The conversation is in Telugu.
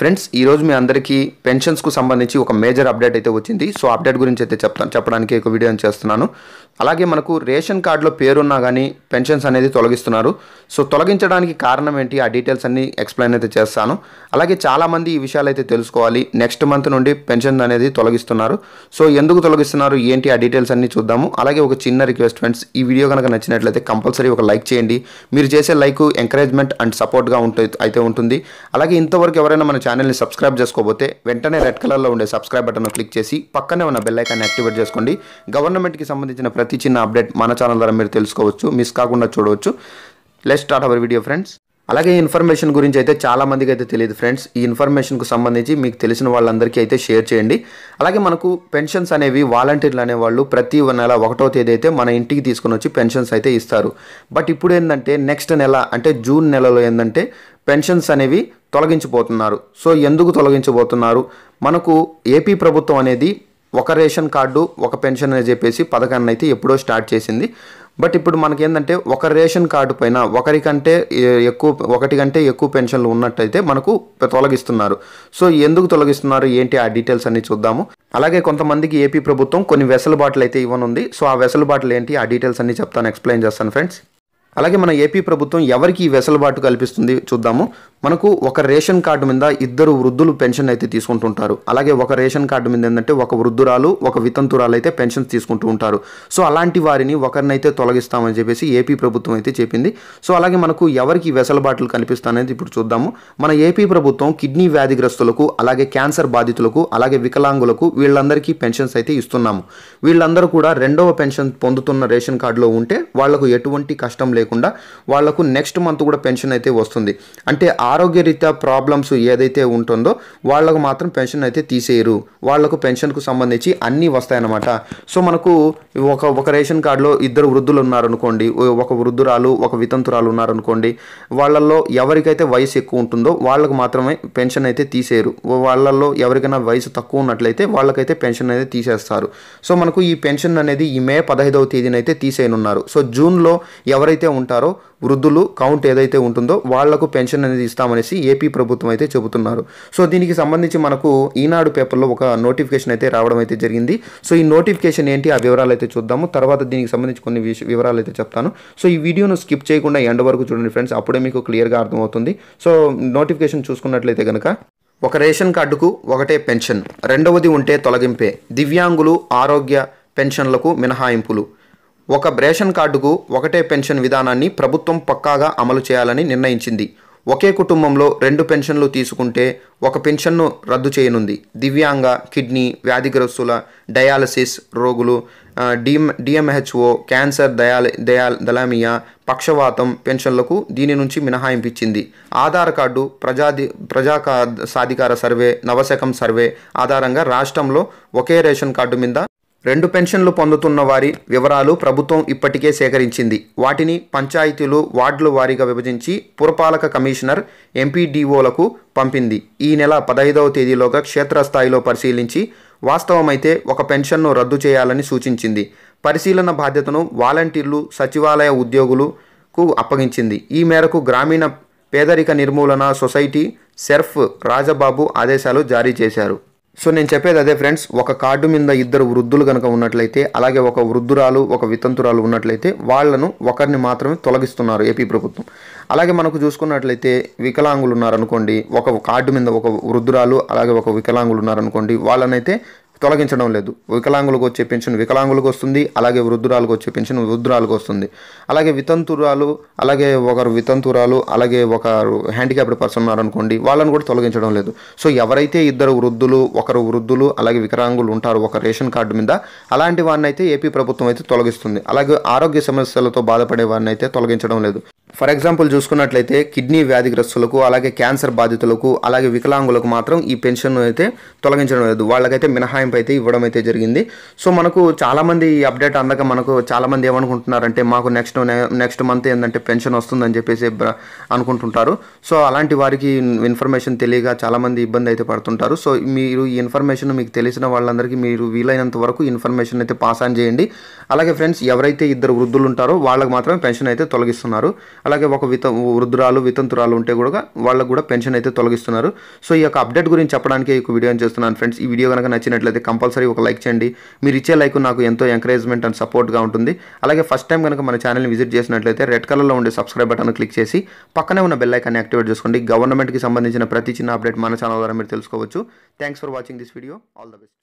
ఫ్రెండ్స్ ఈరోజు మీ అందరికీ పెన్షన్స్కు సంబంధించి ఒక మేజర్ అప్డేట్ అయితే వచ్చింది సో అప్డేట్ గురించి అయితే చెప్తాను చెప్పడానికి ఒక వీడియో చేస్తున్నాను అలాగే మనకు రేషన్ కార్డులో పేరున్నా కానీ పెన్షన్స్ అనేది తొలగిస్తున్నారు సో తొలగించడానికి కారణం ఏంటి ఆ డీటెయిల్స్ అన్ని ఎక్స్ప్లెయిన్ అయితే చేస్తాను అలాగే చాలామంది ఈ విషయాలు అయితే తెలుసుకోవాలి నెక్స్ట్ మంత్ నుండి పెన్షన్ అనేది తొలగిస్తున్నారు సో ఎందుకు తొలగిస్తున్నారు ఏంటి ఆ డీటెయిల్స్ అన్ని చూద్దాము అలాగే ఒక చిన్న రిక్వెస్ట్ ఫ్రెండ్స్ ఈ వీడియో కనుక నచ్చినట్లయితే కంపల్సరీ ఒక లైక్ చేయండి మీరు చేసే లైక్ ఎంకరేజ్మెంట్ అండ్ సపోర్ట్గా ఉంటుంది అయితే ఉంటుంది అలాగే ఇంతవరకు ఎవరైనా మన ఛానల్ని సబ్స్క్రైబ్ చేసుకోబోతే వెంటనే రెడ్ కలర్లో ఉండే సబ్స్క్రైబ్ బటన్ను క్లిక్ చేసి పక్కనే ఉన్న బెల్ ఐకాన్ని యాక్టివేట్ చేసుకోండి గవర్నమెంట్కి సంబంధించిన ప్రతి చిన్న అప్డేట్ మన ఛానల్ ద్వారా మీరు తెలుసుకోవచ్చు మిస్ కాకుండా చూడవచ్చు let's start our video friends అలాగే ఇన్ఫర్మేషన్ గురించి అయితే చాలా మందికి అయితే తెలియదు ఫ్రెండ్స్ ఈ ఇన్ఫర్మేషన్కు సంబంధించి మీకు తెలిసిన వాళ్ళందరికీ అయితే షేర్ చేయండి అలాగే మనకు పెన్షన్స్ అనేవి వాలంటీర్లు అనేవాళ్ళు ప్రతి నెల ఒకటో తేదీ అయితే మన ఇంటికి తీసుకుని వచ్చి పెన్షన్స్ అయితే ఇస్తారు బట్ ఇప్పుడు ఏంటంటే నెక్స్ట్ నెల అంటే జూన్ నెలలో ఏంటంటే పెన్షన్స్ అనేవి తొలగించబోతున్నారు సో ఎందుకు తొలగించబోతున్నారు మనకు ఏపీ ప్రభుత్వం అనేది ఒక రేషన్ కార్డు ఒక పెన్షన్ అని చెప్పేసి పథకాన్ని అయితే ఎప్పుడో స్టార్ట్ చేసింది బట్ ఇప్పుడు మనకి ఏంటంటే ఒక రేషన్ కార్డు పైన ఒకరికంటే ఎక్కువ ఒకటి కంటే ఎక్కువ పెన్షన్లు ఉన్నట్టయితే మనకు తొలగిస్తున్నారు సో ఎందుకు తొలగిస్తున్నారు ఏంటి ఆ డీటెయిల్స్ అన్ని చూద్దాము అలాగే కొంతమందికి ఏపీ ప్రభుత్వం కొన్ని వెసలుబాట్లు అయితే ఇవ్వనుంది సో ఆ వెసలుబాట్లు ఏంటి ఆ డీటెయిల్స్ అన్ని చెప్తాను ఎక్స్ప్లెయిన్ చేస్తాను ఫ్రెండ్స్ అలాగే మన ఏపీ ప్రభుత్వం ఎవరికి ఈ వెసులుబాటు కల్పిస్తుంది చూద్దాము మనకు ఒక రేషన్ కార్డు మీద ఇద్దరు వృద్ధులు పెన్షన్ అయితే తీసుకుంటుంటారు అలాగే ఒక రేషన్ కార్డు మీద ఏంటంటే ఒక వృద్ధురాలు ఒక వితంతురాలు అయితే పెన్షన్స్ తీసుకుంటూ ఉంటారు సో అలాంటి వారిని ఒకరినైతే తొలగిస్తామని చెప్పేసి ఏపీ ప్రభుత్వం అయితే చెప్పింది సో అలాగే మనకు ఎవరికి వెసలుబాట్లు కనిపిస్తానేది ఇప్పుడు చూద్దాము మన ఏపీ ప్రభుత్వం కిడ్నీ వ్యాధిగ్రస్తులకు అలాగే క్యాన్సర్ బాధితులకు అలాగే వికలాంగులకు వీళ్ళందరికీ పెన్షన్స్ అయితే ఇస్తున్నాము వీళ్ళందరూ కూడా రెండవ పెన్షన్ పొందుతున్న రేషన్ కార్డులో ఉంటే వాళ్లకు ఎటువంటి కష్టం లేకుండా వాళ్లకు నెక్స్ట్ మంత్ కూడా పెన్షన్ అయితే వస్తుంది అంటే ఆ ఆరోగ్యరీత్యా ప్రాబ్లమ్స్ ఏదైతే ఉంటుందో వాళ్ళకు మాత్రం పెన్షన్ అయితే తీసేయరు వాళ్లకు పెన్షన్కు సంబంధించి అన్నీ వస్తాయన్నమాట సో మనకు ఒక ఒక రేషన్ కార్డులో ఇద్దరు వృద్ధులు ఉన్నారనుకోండి ఒక వృద్ధురాలు ఒక వితంతురాలు ఉన్నారనుకోండి వాళ్ళల్లో ఎవరికైతే వయసు ఎక్కువ ఉంటుందో వాళ్ళకు మాత్రమే పెన్షన్ అయితే తీసేయరు వాళ్ళల్లో ఎవరికైనా వయసు తక్కువ ఉన్నట్లయితే వాళ్ళకైతే పెన్షన్ అనేది తీసేస్తారు సో మనకు ఈ పెన్షన్ అనేది ఈ మే పదహైదవ తేదీనైతే తీసేయనున్నారు సో జూన్లో ఎవరైతే ఉంటారో వృద్ధులు కౌంట్ ఏదైతే ఉంటుందో వాళ్లకు పెన్షన్ అనేది ఇస్తామనేసి ఏపీ ప్రభుత్వం అయితే చెబుతున్నారు సో దీనికి సంబంధించి మనకు ఈనాడు పేపర్లో ఒక నోటిఫికేషన్ అయితే రావడం అయితే జరిగింది సో ఈ నోటిఫికేషన్ ఏంటి ఆ వివరాలు అయితే చూద్దాము తర్వాత దీనికి సంబంధించి కొన్ని వివరాలు అయితే చెప్తాను సో ఈ వీడియోను స్కిప్ చేయకుండా ఎండ్ వరకు చూడండి ఫ్రెండ్స్ అప్పుడే మీకు క్లియర్గా అర్థమవుతుంది సో నోటిఫికేషన్ చూసుకున్నట్లయితే కనుక ఒక రేషన్ కార్డుకు ఒకటే పెన్షన్ రెండవది ఉంటే తొలగింపే దివ్యాంగులు ఆరోగ్య పెన్షన్లకు మినహాయింపులు ఒక రేషన్ కార్డుకు ఒకటే పెన్షన్ విధానాన్ని ప్రభుత్వం పక్కాగా అమలు చేయాలని నిర్ణయించింది ఒకే కుటుంబంలో రెండు పెన్షన్లు తీసుకుంటే ఒక పెన్షన్ను రద్దు చేయనుంది దివ్యాంగ కిడ్నీ వ్యాధిగ్రస్తుల డయాలసిస్ రోగులు డిఎం డిఎంహెచ్ఓ క్యాన్సర్ దయాల దయా దలామియా పక్షవాతం పెన్షన్లకు దీని నుంచి మినహాయింపించింది ఆధార్ కార్డు ప్రజాది ప్రజా సాధికార సర్వే నవశకం సర్వే ఆధారంగా రాష్ట్రంలో ఒకే రేషన్ కార్డు మీద రెండు పెన్షన్లు పొందుతున్న వారి వివరాలు ప్రభుత్వం ఇప్పటికే సేకరించింది వాటిని పంచాయతీలు వార్డుల వారీగా విభజించి పురపాలక కమిషనర్ ఎంపీడీఓలకు పంపింది ఈ నెల పదహైదవ తేదీలోగా క్షేత్రస్థాయిలో పరిశీలించి వాస్తవమైతే ఒక పెన్షన్ను రద్దు చేయాలని సూచించింది పరిశీలన బాధ్యతను వాలంటీర్లు సచివాలయ ఉద్యోగులకు అప్పగించింది ఈ మేరకు గ్రామీణ పేదరిక నిర్మూలన సొసైటీ సెర్ఫ్ రాజబాబు ఆదేశాలు జారీ చేశారు సో నేను చెప్పేది అదే ఫ్రెండ్స్ ఒక కార్డు మీద ఇద్దరు వృద్ధులు కనుక ఉన్నట్లయితే అలాగే ఒక వృద్ధురాలు ఒక వితంతురాలు ఉన్నట్లయితే వాళ్లను ఒకరిని మాత్రమే తొలగిస్తున్నారు ఏపీ ప్రభుత్వం అలాగే మనకు చూసుకున్నట్లయితే వికలాంగులు ఉన్నారనుకోండి ఒక కార్డు మీద ఒక వృద్ధురాలు అలాగే ఒక వికలాంగులు ఉన్నారనుకోండి వాళ్ళనైతే తొలగించడం లేదు వికలాంగులకు వచ్చే పెన్షన్ వికలాంగులకు వస్తుంది అలాగే వృద్ధురాలకు వచ్చే పెన్షన్ వృద్ధురాలకు వస్తుంది అలాగే వితంతురాలు అలాగే ఒకరు వితంతురాలు అలాగే ఒకరు హ్యాండిక్యాప్డ్ పర్సన్ ఉన్నారనుకోండి వాళ్ళని కూడా తొలగించడం లేదు సో ఎవరైతే ఇద్దరు వృద్ధులు ఒకరు వృద్ధులు అలాగే వికలాంగులు ఉంటారు ఒక రేషన్ కార్డు మీద అలాంటి వారిని అయితే ఏపీ ప్రభుత్వం అయితే తొలగిస్తుంది అలాగే ఆరోగ్య సమస్యలతో బాధపడే వారిని అయితే తొలగించడం లేదు ఫర్ ఎగ్జాంపుల్ చూసుకున్నట్లయితే కిడ్నీ వ్యాధిగ్రస్తులకు అలాగే క్యాన్సర్ బాధితులకు అలాగే వికలాంగులకు మాత్రం ఈ పెన్షన్ అయితే తొలగించడం లేదు వాళ్ళకైతే మినహాయింపు అయితే ఇవ్వడం అయితే జరిగింది సో మనకు చాలామంది ఈ అప్డేట్ అందక మనకు చాలామంది ఏమనుకుంటున్నారంటే మాకు నెక్స్ట్ నెక్స్ట్ మంత్ ఏంటంటే పెన్షన్ వస్తుందని చెప్పేసి అనుకుంటుంటారు సో అలాంటి వారికి ఇన్ఫర్మేషన్ తెలియక చాలామంది ఇబ్బంది అయితే పడుతుంటారు సో మీరు ఈ ఇన్ఫర్మేషన్ మీకు తెలిసిన వాళ్ళందరికీ మీరు వీలైనంత వరకు ఇన్ఫర్మేషన్ అయితే పాస్ ఆన్ చేయండి అలాగే ఫ్రెండ్స్ ఎవరైతే ఇద్దరు వృద్ధులు ఉంటారో వాళ్ళకి మాత్రమే పెన్షన్ అయితే తొలగిస్తున్నారు అలాగే ఒక విత వృద్ధురాలు వితంతురాలు ఉంటే కూడా వాళ్ళకు కూడా పెన్షన్ అయితే తొలగిస్తున్నారు సో ఈ యొక్క అప్డేట్ గురించి చెప్పడానికి ఈ వీడియో చేస్తున్నాను ఫ్రెండ్స్ ఈ వీడియో కనుక నచ్చినట్లయితే కంపల్సరీ ఒక లైక్ చేయండి మీరు ఇచ్చే లైక్ నాకు ఎంతో ఎంకరేజ్మెంట్ అండ్ సపోర్ట్గా ఉంటుంది అలాగే ఫస్ట్ టైం కనుక మన ఛానల్ని విజిట్ చేసినట్లయితే రెడ్ కలర్లో ఉండే సబ్స్క్రైబ్ బటన్ క్లిక్ చేసి పక్కనే ఉన్న బెల్ ఐకాన్ని యాక్టివేట్ చేసుకోండి గవర్నమెంట్కి సంబంధించిన ప్రతి చిన్న అప్డేట్ మన ఛానల్ ద్వారా మీరు తెలుసుకోవచ్చు thanks for watching this video all the best